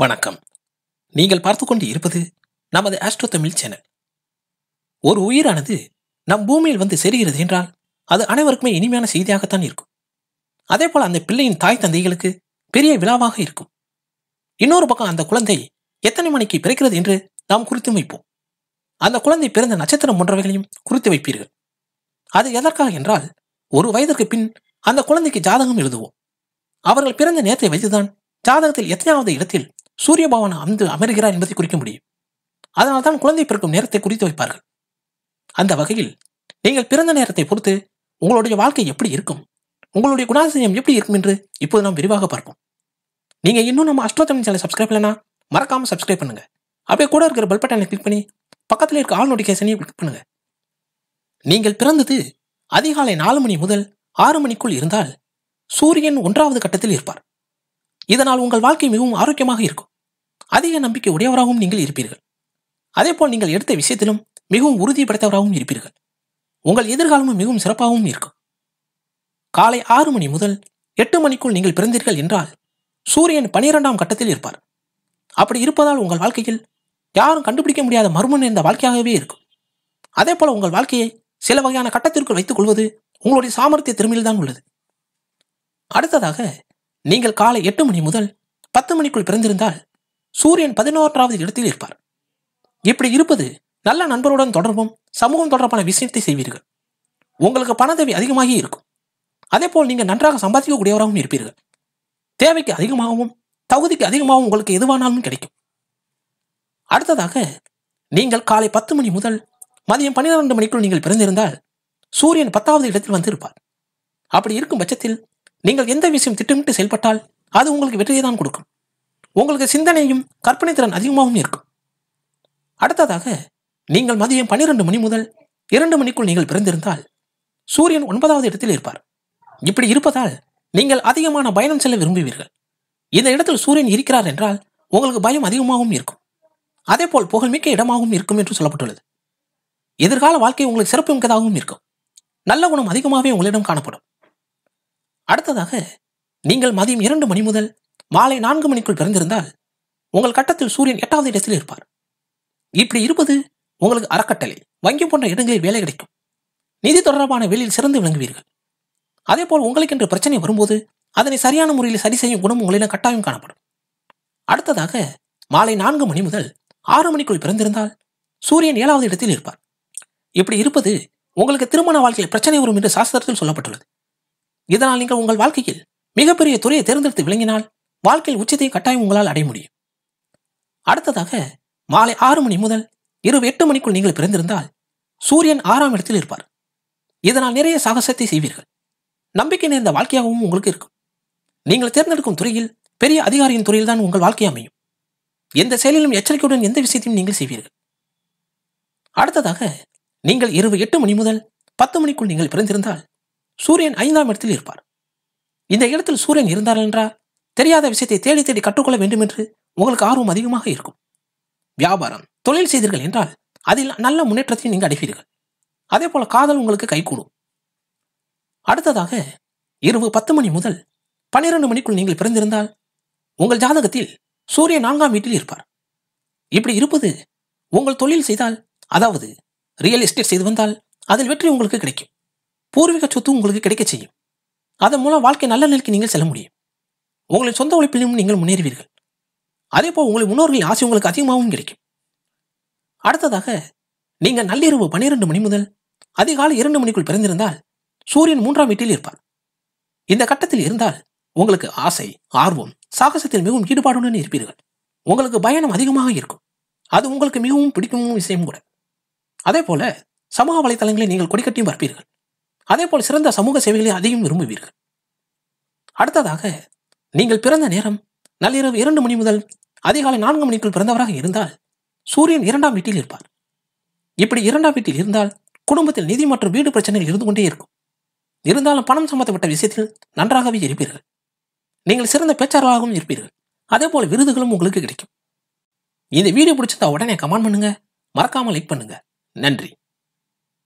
வணக்கம் நீங்கள் பார்த்து கொண்டு இருப்பது நமது ஆஸ்ட்ரோ தமிழ் சேனல் ஒரு உயிரானது நம் பூமியில் வந்து சேருகிறது என்றால் அது அனைவருக்குமே இனிமையான செய்தியாகத்தான் இருக்கும் அதே போல் அந்த பிள்ளையின் தாய் தந்தைகளுக்கு பெரிய விழாவாக இருக்கும் இன்னொரு பக்கம் அந்த குழந்தை எத்தனை மணிக்கு பிறக்கிறது என்று நாம் குறித்து வைப்போம் அந்த குழந்தை பிறந்த நட்சத்திரம் போன்றவைகளையும் குறித்து வைப்பீர்கள் அது எதற்காக என்றால் ஒரு வயதிற்கு பின் அந்த குழந்தைக்கு ஜாதகம் எழுதுவோம் அவர்கள் பிறந்த நேரத்தை வைத்துதான் ஜாதகத்தில் எத்தனையாவது இடத்தில் சூரிய பவன் அந்து அமர்கிறார் என்பதை குறிக்க முடியும் அதனால் தான் குழந்தை பிறக்கும் நேரத்தை குறித்து வைப்பார்கள் அந்த வகையில் நீங்கள் பிறந்த நேரத்தை பொறுத்து உங்களுடைய வாழ்க்கை எப்படி இருக்கும் உங்களுடைய குணாசிரியம் எப்படி இருக்கும் என்று இப்போது நாம் விரிவாக பார்ப்போம் நீங்கள் இன்னும் நம்ம அஷ்டோத்தம் தமிழ் சேனல் சப்ஸ்கிரைப் பண்ணலன்னா மறக்காமல் சப்ஸ்கிரைப் பண்ணுங்கள் அப்படியே கூட இருக்கிற பெல் பட்டனை கிளிக் பண்ணி பக்கத்தில் இருக்க ஆள் நோட்டிஃபிகேஷனையும் கிளிக் பண்ணுங்கள் நீங்கள் பிறந்தது அதிகாலை நாலு மணி முதல் ஆறு மணிக்குள் இருந்தால் சூரியன் ஒன்றாவது கட்டத்தில் இருப்பார் இதனால் உங்கள் வாழ்க்கை மிகவும் ஆரோக்கியமாக இருக்கும் அதிக நம்பிக்கை உடையவராகவும் நீங்கள் இருப்பீர்கள் அதேபோல் நீங்கள் எடுத்த விஷயத்திலும் மிகவும் உறுதிப்படுத்தவராகவும் இருப்பீர்கள் உங்கள் எதிர்காலமும் மிகவும் சிறப்பாகவும் இருக்கும் காலை ஆறு மணி முதல் எட்டு மணிக்குள் நீங்கள் பிறந்தீர்கள் என்றால் சூரியன் பனிரெண்டாம் கட்டத்தில் இருப்பார் அப்படி இருப்பதால் உங்கள் வாழ்க்கையில் யாரும் கண்டுபிடிக்க முடியாத மர்மம் என்ற வாழ்க்கையாகவே இருக்கும் அதே உங்கள் வாழ்க்கையை சில வகையான கட்டத்திற்குள் வைத்துக் கொள்வது உங்களுடைய சாமர்த்திய திறமையில் தான் உள்ளது அடுத்ததாக நீங்கள் காலை எட்டு மணி முதல் பத்து மணிக்குள் பிறந்திருந்தால் சூரியன் பதினோராவது இடத்தில் இருப்பார் இப்படி இருப்பது நல்ல நண்பருடன் தொடர்பும் சமூகம் தொடர்பான விஷயத்தை செய்வீர்கள் உங்களுக்கு பண தேவை அதிகமாகி இருக்கும் அதே போல் நீங்கள் நன்றாக சம்பாதிக்கக்கூடியவராகவும் இருப்பீர்கள் தேவைக்கு அதிகமாகவும் தகுதிக்கு அதிகமாகவும் உங்களுக்கு எதுவானாலும் கிடைக்கும் அடுத்ததாக நீங்கள் காலை பத்து மணி முதல் மதியம் பன்னிரெண்டு மணிக்குள் நீங்கள் பிறந்திருந்தால் சூரியன் பத்தாவது இடத்தில் வந்து இருப்பார் அப்படி இருக்கும் பட்சத்தில் நீங்கள் எந்த விஷயம் திட்டமிட்டு செயல்பட்டால் அது உங்களுக்கு வெற்றியை தான் கொடுக்கும் உங்களுக்கு சிந்தனையும் கற்பனை திறன் அதிகமாகவும் இருக்கும் அடுத்ததாக நீங்கள் மதியம் பன்னிரெண்டு மணி முதல் இரண்டு மணிக்குள் நீங்கள் பிறந்திருந்தால் சூரியன் ஒன்பதாவது இடத்தில் இருப்பார் இப்படி இருப்பதால் நீங்கள் அதிகமான பயணம் செல்ல விரும்புவீர்கள் இந்த இடத்தில் சூரியன் இருக்கிறார் என்றால் உங்களுக்கு பயம் அதிகமாகவும் இருக்கும் அதேபோல் புகழ்மிக்க இடமாகவும் இருக்கும் என்று சொல்லப்பட்டுள்ளது எதிர்கால வாழ்க்கை உங்களுக்கு சிறப்பு மிக்கதாகவும் இருக்கும் நல்ல குணம் அதிகமாகவே உங்களிடம் காணப்படும் அடுத்ததாக நீங்கள் மதியம் இரண்டு மணி முதல் மாலை நான்கு மணிக்குள் பிறந்திருந்தால் உங்கள் கட்டத்தில் சூரியன் எட்டாவது இடத்தில் இருப்பார் இப்படி இருப்பது உங்களுக்கு அறக்கட்டளை வங்கி போன்ற இடங்களில் வேலை கிடைக்கும் நிதி தொடர்பான வேலையில் சிறந்து விளங்குவீர்கள் அதே போல் உங்களுக்கென்று பிரச்சனை வரும்போது அதனை சரியான முறையில் சரி செய்யும் குணம் உங்களிடம் கட்டாயம் காணப்படும் அடுத்ததாக மாலை நான்கு மணி முதல் ஆறு மணிக்குள் பிறந்திருந்தால் சூரியன் ஏழாவது இடத்தில் இருப்பார் இப்படி இருப்பது உங்களுக்கு திருமண வாழ்க்கையில் பிரச்சனை வரும் என்று சாஸ்திரத்தில் சொல்லப்பட்டுள்ளது இதனால் நீங்கள் உங்கள் வாழ்க்கையில் மிகப்பெரிய துறையை தேர்ந்தெடுத்து விளங்கினால் வாழ்க்கையில் உச்சத்தை கட்டாயம் உங்களால் அடைய முடியும் அடுத்ததாக மாலை ஆறு மணி முதல் இரவு எட்டு மணிக்குள் நீங்கள் பிறந்திருந்தால் சூரியன் ஆறாம் இடத்தில் இருப்பார் இதனால் நிறைய சாகசத்தை செய்வீர்கள் நம்பிக்கை நிறைந்த வாழ்க்கையாகவும் உங்களுக்கு இருக்கும் நீங்கள் தேர்ந்தெடுக்கும் துறையில் பெரிய அதிகாரியின் துறையில் தான் உங்கள் வாழ்க்கை அமையும் எந்த செயலிலும் எச்சரிக்கையுடன் எந்த விஷயத்தையும் நீங்கள் செய்வீர்கள் அடுத்ததாக நீங்கள் இரவு எட்டு மணி முதல் பத்து மணிக்குள் நீங்கள் பிறந்திருந்தால் சூரியன் ஐந்தாம் இடத்தில் இருப்பார் இந்த இடத்தில் சூரியன் இருந்தார் என்றால் தெரியாத விஷயத்தை தேடி தேடி கற்றுக்கொள்ள வேண்டும் என்று உங்களுக்கு ஆர்வம் அதிகமாக இருக்கும் வியாபாரம் தொழில் செய்தீர்கள் என்றால் அதில் நல்ல முன்னேற்றத்தை நீங்கள் அடைவீர்கள் அதே போல காதல் உங்களுக்கு கைகூடும் அடுத்ததாக இரவு பத்து மணி முதல் பன்னிரண்டு மணிக்குள் நீங்கள் பிறந்திருந்தால் உங்கள் ஜாதகத்தில் சூரிய நான்காம் வீட்டில் இருப்பார் இப்படி இருப்பது உங்கள் தொழில் செய்தால் அதாவது ரியல் எஸ்டேட் செய்து வந்தால் அதில் வெற்றி உங்களுக்கு கிடைக்கும் பூர்வீக சொத்து உங்களுக்கு கிடைக்க செய்யும் அதன் மூலம் வாழ்க்கை நல்ல நிலைக்கு நீங்கள் செல்ல முடியும் உங்களின் சொந்த உழைப்பிலும் நீங்கள் முன்னேறுவீர்கள் அதே போல் உங்களின் முன்னோர்களின் ஆசை உங்களுக்கு அதிகமாகவும் கிடைக்கும் அடுத்ததாக நீங்கள் நள்ளிரவு பன்னிரண்டு மணி முதல் அதிகாலை இரண்டு மணிக்குள் பிறந்திருந்தால் சூரியன் மூன்றாம் வீட்டில் இருப்பார் இந்த கட்டத்தில் இருந்தால் உங்களுக்கு ஆசை ஆர்வம் சாகசத்தில் மிகவும் ஈடுபாடுடன் இருப்பீர்கள் உங்களுக்கு பயணம் அதிகமாக இருக்கும் அது உங்களுக்கு மிகவும் பிடிக்கும் விஷயம் கூட அதே போல சமூக வலைத்தளங்களை நீங்கள் கொடிக்கட்டியும் பார்ப்பீர்கள் அதே போல் சிறந்த சமூக சேவைகளை அதிகம் விரும்புவீர்கள் அடுத்ததாக நீங்கள் பிறந்த நேரம் நள்ளிரவு இரண்டு மணி முதல் அதிகாலை நான்கு மணிக்குள் பிறந்தவராக இருந்தால் சூரியன் இரண்டாம் வீட்டில் இருப்பார் இப்படி இரண்டாம் வீட்டில் இருந்தால் குடும்பத்தில் நிதி மற்றும் வீடு பிரச்சனைகள் இருந்து கொண்டே இருக்கும் இருந்தாலும் பணம் சம்பந்தப்பட்ட விஷயத்தில் நன்றாகவே இருப்பீர்கள் நீங்கள் சிறந்த பேச்சாளராகவும் இருப்பீர்கள் அதே போல விருதுகளும் உங்களுக்கு கிடைக்கும் இந்த வீடியோ பிடிச்சிருந்தா உடனே கமெண்ட் பண்ணுங்க மறக்காமல் லைக் பண்ணுங்க நன்றி